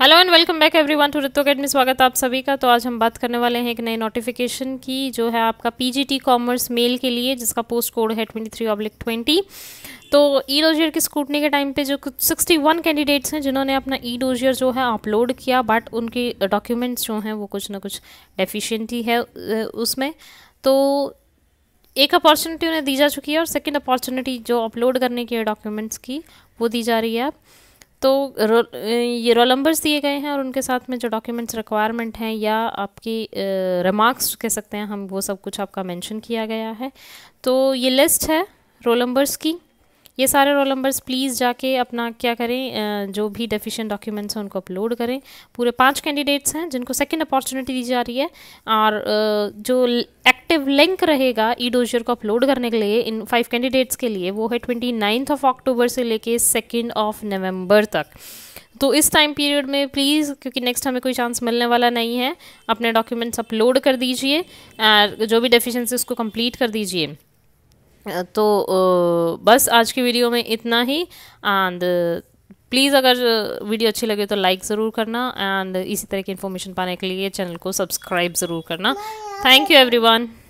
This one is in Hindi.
hello and welcome back everyone to Ritu academy स्वागत आप सभी का तो आज हम बात करने वाले हैं एक नए नोटिफिकेशन की जो है आपका पीजीटी कॉमर्स मेल के लिए जिसका पोस्ट कोड है ट्वेंटी थ्री ऑब्लिक ट्वेंटी तो ई डोजियर की स्कूटनी के टाइम पे जो कुछ सिक्सटी वन कैंडिडेट्स हैं जिन्होंने अपना ई डोजियर जो है अपलोड किया बट उनकी डॉक्यूमेंट्स जो हैं वो कुछ ना कुछ डेफिशेंटी है उसमें तो एक अपॉर्चुनिटी उन्हें दी जा चुकी है और सेकेंड अपॉर्चुनिटी जो अपलोड करने की है डॉक्यूमेंट्स की वो दी जा रही है तो ये रोल नंबर्स दिए गए हैं और उनके साथ में जो डॉक्यूमेंट्स रिक्वायरमेंट हैं या आपकी रिमार्क्स कह सकते हैं हम वो सब कुछ आपका मेंशन किया गया है तो ये लिस्ट है रोल नंबर्स की ये सारे रोल नंबर्स प्लीज़ जाके अपना क्या करें जो भी डेफिशिएंट डॉक्यूमेंट्स हैं उनको अपलोड करें पूरे पांच कैंडिडेट्स हैं जिनको सेकंड अपॉर्चुनिटी दी जा रही है और जो एक्टिव लिंक रहेगा ई डोजर को अपलोड करने के लिए इन फाइव कैंडिडेट्स के लिए वो है ट्वेंटी नाइन्थ ऑफ अक्टूबर से लेके सेकेंड ऑफ नवम्बर तक तो इस टाइम पीरियड में प्लीज़ क्योंकि नेक्स्ट हमें कोई चांस मिलने वाला नहीं है अपने डॉक्यूमेंट्स अपलोड कर दीजिए और जो भी डेफिशिएंसी उसको कंप्लीट कर दीजिए तो बस आज की वीडियो में इतना ही एंड प्लीज़ अगर वीडियो अच्छी लगे तो लाइक ज़रूर करना एंड इसी तरह की इन्फॉर्मेशन पाने के लिए चैनल को सब्सक्राइब ज़रूर करना थैंक यू एवरीवन